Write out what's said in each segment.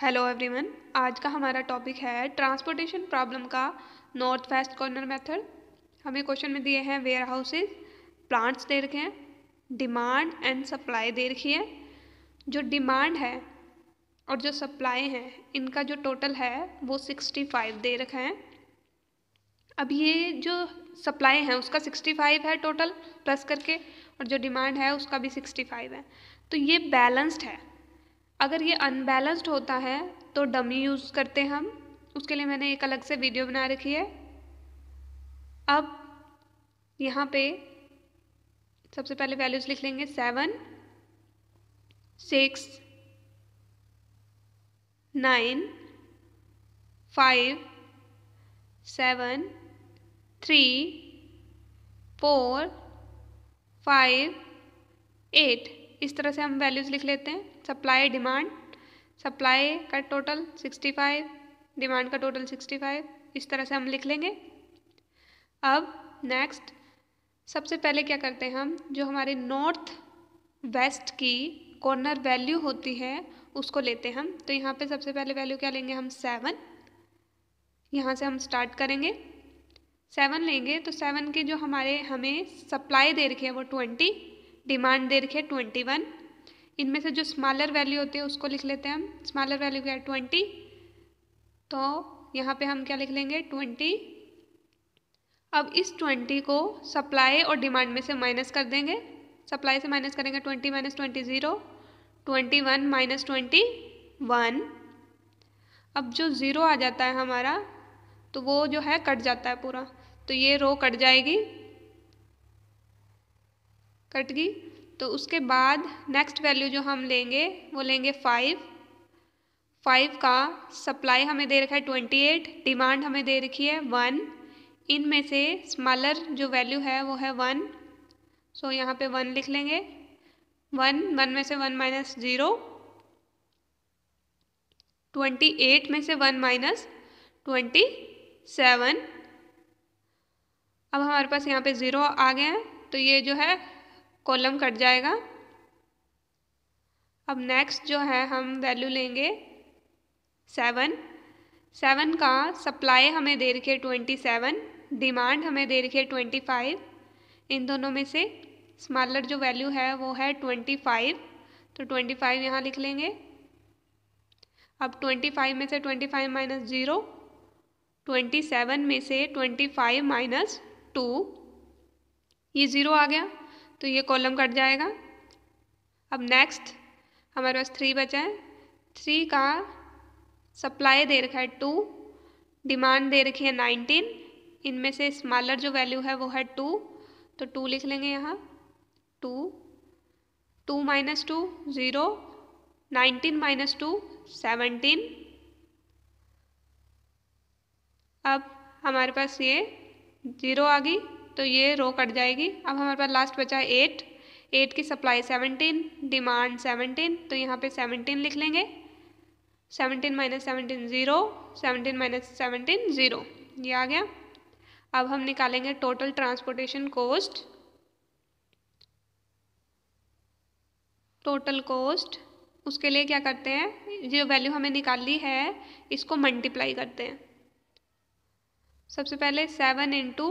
hello everyone आज का हमारा टॉपिक है ट्रांसपोर्टेशन प्रॉब्लम का नॉर्थ वेस्ट कॉर्नर मेथड हमें क्वेश्चन में दिए हैं वेयर हाउसेज प्लांट्स दे रखे हैं डिमांड एंड सप्लाई दे रखी है जो डिमांड है और जो सप्लाई है इनका जो टोटल है वो सिक्सटी फाइव दे रखे हैं अब ये जो सप्लाई है उसका सिक्सटी फाइव है टोटल प्लस करके और जो डिमांड है उसका भी सिक्सटी फाइव है तो ये बैलेंस्ड है अगर ये अनबैलेंस्ड होता है तो डमी यूज़ करते हैं हम उसके लिए मैंने एक अलग से वीडियो बना रखी है अब यहाँ पे सबसे पहले वैल्यूज लिख लेंगे seven six nine five seven three four five eight इस तरह से हम वैल्यूज़ लिख लेते हैं सप्लाई डिमांड सप्लाई का टोटल सिक्सटी फाइव डिमांड का टोटल सिक्सटी फाइव इस तरह से हम लिख लेंगे अब नेक्स्ट सबसे पहले क्या करते हैं हम जो हमारे नॉर्थ वेस्ट की कॉर्नर वैल्यू होती है उसको लेते हैं हम तो यहाँ पे सबसे पहले वैल्यू क्या लेंगे हम सेवन यहाँ से हम स्टार्ट करेंगे सेवन लेंगे तो सेवन के जो हमारे हमें सप्लाई दे रखी है वो ट्वेंटी डिमांड दे रखी है ट्वेंटी वन इनमें से जो स्मॉलर वैल्यू होती है उसको लिख लेते हैं हम स्मॉलर वैल्यू क्या है ट्वेंटी तो यहाँ पे हम क्या लिख लेंगे ट्वेंटी अब इस ट्वेंटी को सप्लाई और डिमांड में से माइनस कर देंगे सप्लाई से माइनस करेंगे twenty minus twenty zero twenty one minus twenty one अब जो ज़ीरो आ जाता है हमारा तो वो जो है कट जाता है पूरा तो ये रो कट जाएगी कट गई तो उसके बाद नेक्स्ट वैल्यू जो हम लेंगे वो लेंगे फाइव फाइव का सप्लाई हमें दे रखा है ट्वेंटी एट डिमांड हमें दे रखी है वन में से स्मॉलर जो वैल्यू है वो है वन सो so, यहाँ पे वन लिख लेंगे वन वन में से one minus zero twenty eight में से वन माइनस ट्वेंटी सेवन अब हमारे पास यहाँ पे ज़ीरो आ गए हैं तो ये जो है कॉलम कट जाएगा अब नेक्स्ट जो है हम वैल्यू लेंगे सेवन सेवन का सप्लाई हमें दे रखी है ट्वेंटी सेवन डिमांड हमें दे रखी है ट्वेंटी फाइव इन दोनों में से स्मॉलर जो वैल्यू है वो है ट्वेंटी फाइव तो ट्वेंटी फाइव यहाँ लिख लेंगे अब ट्वेंटी फाइव में से twenty five minus zero twenty seven में से ट्वेंटी फाइव माइनस टू ये ज़ीरो आ गया तो ये कॉलम कट जाएगा अब नेक्स्ट हमारे पास थ्री बचा है थ्री का सप्लाई दे रखा है टू डिमांड दे रखी है नाइनटीन इनमें से स्मॉलर जो वैल्यू है वो है टू तो टू लिख लेंगे यहाँ two two minus two zero nineteen minus two seventeen अब हमारे पास ये ज़ीरो आ गई तो ये रो कट जाएगी अब हमारे पास लास्ट बचा है एट एट की सप्लाई सेवनटीन डिमांड सेवनटीन तो यहाँ पे सेवनटीन लिख लेंगे seventeen minus seventeen zero seventeen minus seventeen zero ये आ गया अब हम निकालेंगे total transportation cost total cost उसके लिए क्या करते हैं जो वैल्यू हमें निकाली है इसको मल्टीप्लाई करते हैं सबसे पहले सेवन इंटू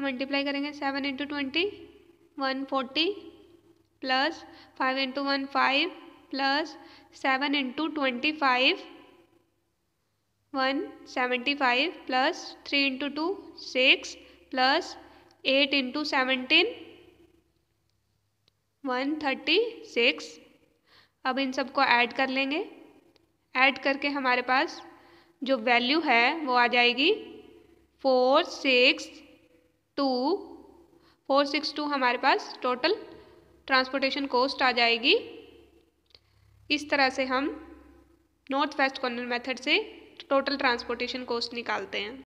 मल्टीप्लाई करेंगे seven into twenty one forty plus five into one five plus seven into twenty five one seventy five plus three into two six plus eight into seventeen one thirty six अब इन सबको add कर लेंगे add करके हमारे पास जो value है वो आ जाएगी four six two four six two हमारे पास टोटल ट्रांसपोर्टेशन कोस्ट आ जाएगी इस तरह से हम नॉर्थ वेस्ट कॉर्नर मेथड से टोटल ट्रांसपोर्टेशन कोस्ट निकालते हैं